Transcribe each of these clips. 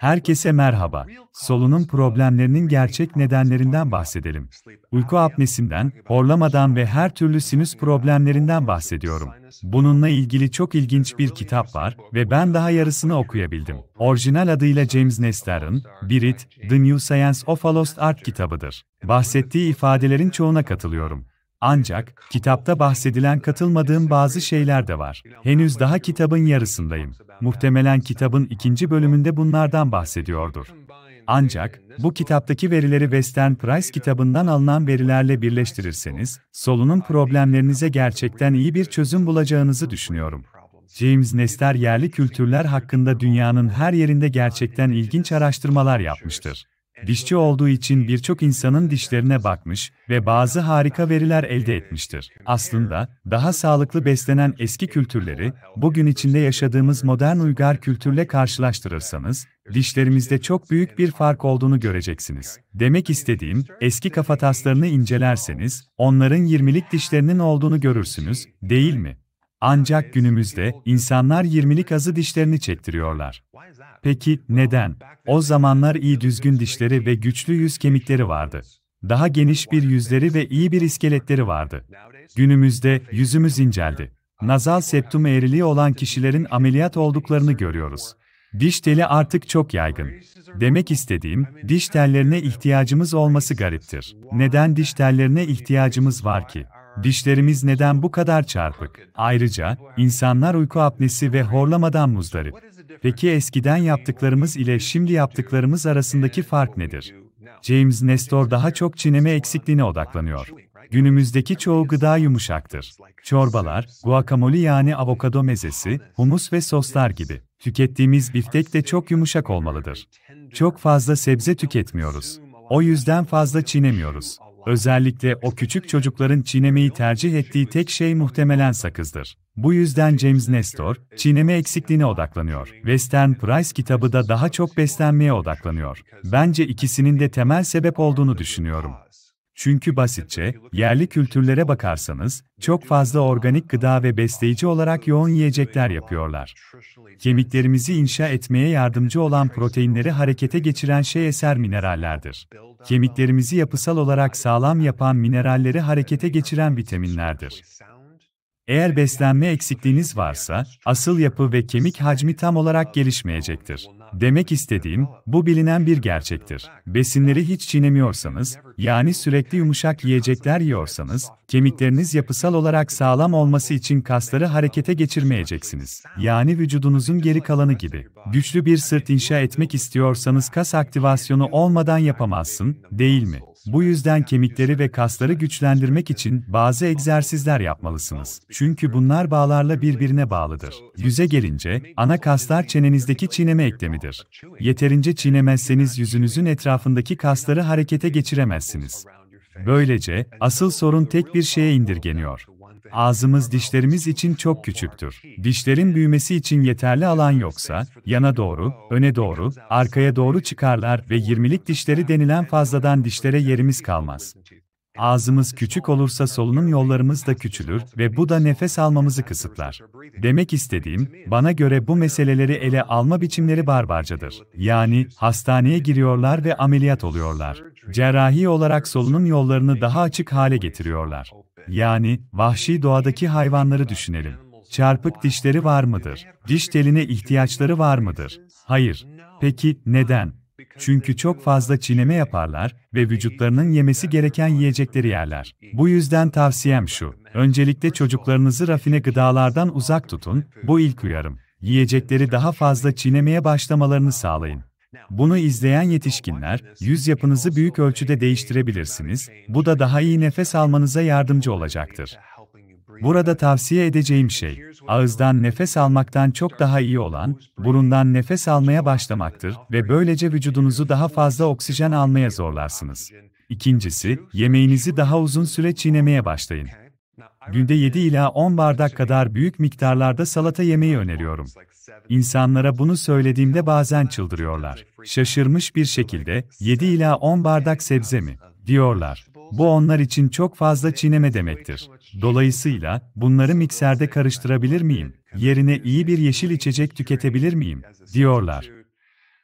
Herkese merhaba. Solunum problemlerinin gerçek nedenlerinden bahsedelim. Uyku apnesinden, horlamadan ve her türlü sinüs problemlerinden bahsediyorum. Bununla ilgili çok ilginç bir kitap var ve ben daha yarısını okuyabildim. Orijinal adıyla James Nestor'ın Birit, The New Science of a Lost Art kitabıdır. Bahsettiği ifadelerin çoğuna katılıyorum. Ancak kitapta bahsedilen katılmadığım bazı şeyler de var. Henüz daha kitabın yarısındayım. Muhtemelen kitabın ikinci bölümünde bunlardan bahsediyordur. Ancak, bu kitaptaki verileri Western Price kitabından alınan verilerle birleştirirseniz, solunum problemlerinize gerçekten iyi bir çözüm bulacağınızı düşünüyorum. James Nestor yerli kültürler hakkında dünyanın her yerinde gerçekten ilginç araştırmalar yapmıştır dişçi olduğu için birçok insanın dişlerine bakmış ve bazı harika veriler elde etmiştir. Aslında, daha sağlıklı beslenen eski kültürleri, bugün içinde yaşadığımız modern uygar kültürle karşılaştırırsanız, dişlerimizde çok büyük bir fark olduğunu göreceksiniz. Demek istediğim, eski kafataslarını incelerseniz, onların 20'lik dişlerinin olduğunu görürsünüz, değil mi? Ancak günümüzde insanlar 20'lik azı dişlerini çektiriyorlar. Peki neden? O zamanlar iyi düzgün dişleri ve güçlü yüz kemikleri vardı. Daha geniş bir yüzleri ve iyi bir iskeletleri vardı. Günümüzde yüzümüz inceldi. Nazal septum eğriliği olan kişilerin ameliyat olduklarını görüyoruz. Diş teli artık çok yaygın. Demek istediğim, diş tellerine ihtiyacımız olması gariptir. Neden diş tellerine ihtiyacımız var ki? Dişlerimiz neden bu kadar çarpık? Ayrıca, insanlar uyku apnesi ve horlamadan muzdarip. Peki eskiden yaptıklarımız ile şimdi yaptıklarımız arasındaki fark nedir? James Nestor daha çok çiğneme eksikliğine odaklanıyor. Günümüzdeki çoğu gıda yumuşaktır. Çorbalar, guacamole yani avokado mezesi, humus ve soslar gibi. Tükettiğimiz biftek de çok yumuşak olmalıdır. Çok fazla sebze tüketmiyoruz. O yüzden fazla çiğnemiyoruz. Özellikle o küçük çocukların çiğnemeyi tercih ettiği tek şey muhtemelen sakızdır. Bu yüzden James Nestor, çiğneme eksikliğine odaklanıyor. Western Price kitabı da daha çok beslenmeye odaklanıyor. Bence ikisinin de temel sebep olduğunu düşünüyorum. Çünkü basitçe, yerli kültürlere bakarsanız, çok fazla organik gıda ve besleyici olarak yoğun yiyecekler yapıyorlar. Kemiklerimizi inşa etmeye yardımcı olan proteinleri harekete geçiren şey eser minerallerdir. Kemiklerimizi yapısal olarak sağlam yapan mineralleri harekete geçiren vitaminlerdir. Eğer beslenme eksikliğiniz varsa, asıl yapı ve kemik hacmi tam olarak gelişmeyecektir. Demek istediğim, bu bilinen bir gerçektir. Besinleri hiç çiğnemiyorsanız, yani sürekli yumuşak yiyecekler yiyorsanız, kemikleriniz yapısal olarak sağlam olması için kasları harekete geçirmeyeceksiniz. Yani vücudunuzun geri kalanı gibi. Güçlü bir sırt inşa etmek istiyorsanız kas aktivasyonu olmadan yapamazsın, değil mi? Bu yüzden kemikleri ve kasları güçlendirmek için bazı egzersizler yapmalısınız. Çünkü bunlar bağlarla birbirine bağlıdır. Yüze gelince, ana kaslar çenenizdeki çiğneme eklemidir. Yeterince çiğnemezseniz yüzünüzün etrafındaki kasları harekete geçiremezsiniz. Böylece, asıl sorun tek bir şeye indirgeniyor. Ağzımız dişlerimiz için çok küçüktür. Dişlerin büyümesi için yeterli alan yoksa, yana doğru, öne doğru, arkaya doğru çıkarlar ve 20'lik dişleri denilen fazladan dişlere yerimiz kalmaz. Ağzımız küçük olursa solunum yollarımız da küçülür ve bu da nefes almamızı kısıtlar. Demek istediğim, bana göre bu meseleleri ele alma biçimleri barbarcadır. Yani, hastaneye giriyorlar ve ameliyat oluyorlar. Cerrahi olarak solunum yollarını daha açık hale getiriyorlar. Yani, vahşi doğadaki hayvanları düşünelim. Çarpık dişleri var mıdır? Diş teline ihtiyaçları var mıdır? Hayır. Peki, neden? Çünkü çok fazla çiğneme yaparlar ve vücutlarının yemesi gereken yiyecekleri yerler. Bu yüzden tavsiyem şu, öncelikle çocuklarınızı rafine gıdalardan uzak tutun, bu ilk uyarım. Yiyecekleri daha fazla çiğnemeye başlamalarını sağlayın. Bunu izleyen yetişkinler, yüz yapınızı büyük ölçüde değiştirebilirsiniz, bu da daha iyi nefes almanıza yardımcı olacaktır. Burada tavsiye edeceğim şey, ağızdan nefes almaktan çok daha iyi olan, burundan nefes almaya başlamaktır ve böylece vücudunuzu daha fazla oksijen almaya zorlarsınız. İkincisi, yemeğinizi daha uzun süre çiğnemeye başlayın. Günde 7 ila 10 bardak kadar büyük miktarlarda salata yemeyi öneriyorum. İnsanlara bunu söylediğimde bazen çıldırıyorlar. Şaşırmış bir şekilde 7 ila 10 bardak sebze mi diyorlar. Bu onlar için çok fazla çiğneme demektir. Dolayısıyla bunları mikserde karıştırabilir miyim? Yerine iyi bir yeşil içecek tüketebilir miyim? diyorlar.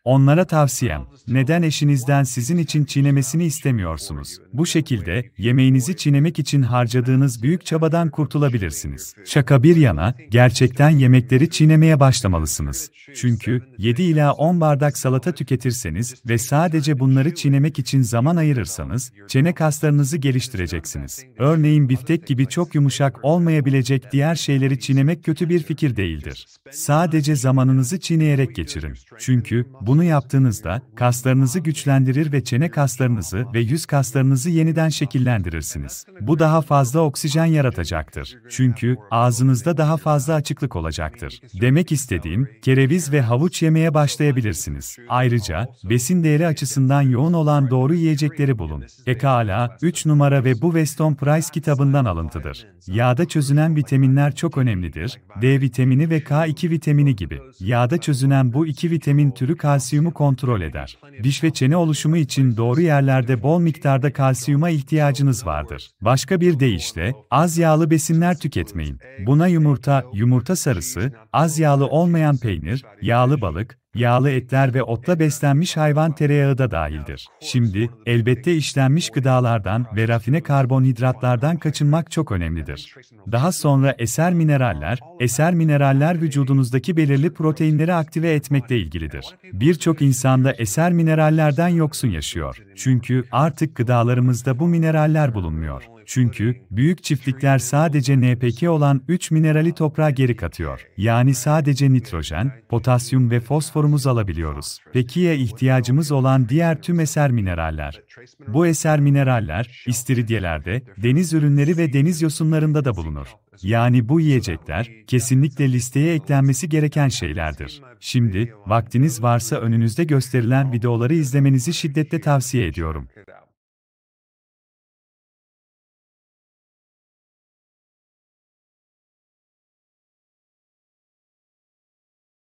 Onlara tavsiyem, neden eşinizden sizin için çiğnemesini istemiyorsunuz? Bu şekilde, yemeğinizi çiğnemek için harcadığınız büyük çabadan kurtulabilirsiniz. Şaka bir yana, gerçekten yemekleri çiğnemeye başlamalısınız. Çünkü, 7 ila 10 bardak salata tüketirseniz ve sadece bunları çiğnemek için zaman ayırırsanız, çene kaslarınızı geliştireceksiniz. Örneğin biftek gibi çok yumuşak olmayabilecek diğer şeyleri çiğnemek kötü bir fikir değildir. Sadece zamanınızı çiğneyerek geçirin. Çünkü, bu bunu yaptığınızda, kaslarınızı güçlendirir ve çene kaslarınızı ve yüz kaslarınızı yeniden şekillendirirsiniz. Bu daha fazla oksijen yaratacaktır. Çünkü, ağzınızda daha fazla açıklık olacaktır. Demek istediğim, kereviz ve havuç yemeye başlayabilirsiniz. Ayrıca, besin değeri açısından yoğun olan doğru yiyecekleri bulun. Ekala, 3 numara ve bu Weston Price kitabından alıntıdır. Yağda çözünen vitaminler çok önemlidir, D vitamini ve K2 vitamini gibi. Yağda çözünen bu iki vitamin türü kalsiyum kalsiyumu kontrol eder. Diş ve çene oluşumu için doğru yerlerde bol miktarda kalsiyuma ihtiyacınız vardır. Başka bir deyişle, az yağlı besinler tüketmeyin. Buna yumurta, yumurta sarısı, az yağlı olmayan peynir, yağlı balık, Yağlı etler ve otla beslenmiş hayvan tereyağı da dahildir. Şimdi, elbette işlenmiş gıdalardan ve rafine karbonhidratlardan kaçınmak çok önemlidir. Daha sonra eser mineraller, eser mineraller vücudunuzdaki belirli proteinleri aktive etmekle ilgilidir. Birçok insanda eser minerallerden yoksun yaşıyor. Çünkü artık gıdalarımızda bu mineraller bulunmuyor. Çünkü büyük çiftlikler sadece NPK olan 3 minerali toprağa geri katıyor. Yani sadece nitrojen, potasyum ve fosforumuz alabiliyoruz. Pekiye ihtiyacımız olan diğer tüm eser mineraller. Bu eser mineraller, istiridyelerde, deniz ürünleri ve deniz yosunlarında da bulunur. Yani bu yiyecekler, kesinlikle listeye eklenmesi gereken şeylerdir. Şimdi, vaktiniz varsa önünüzde gösterilen videoları izlemenizi şiddetle tavsiye ediyorum.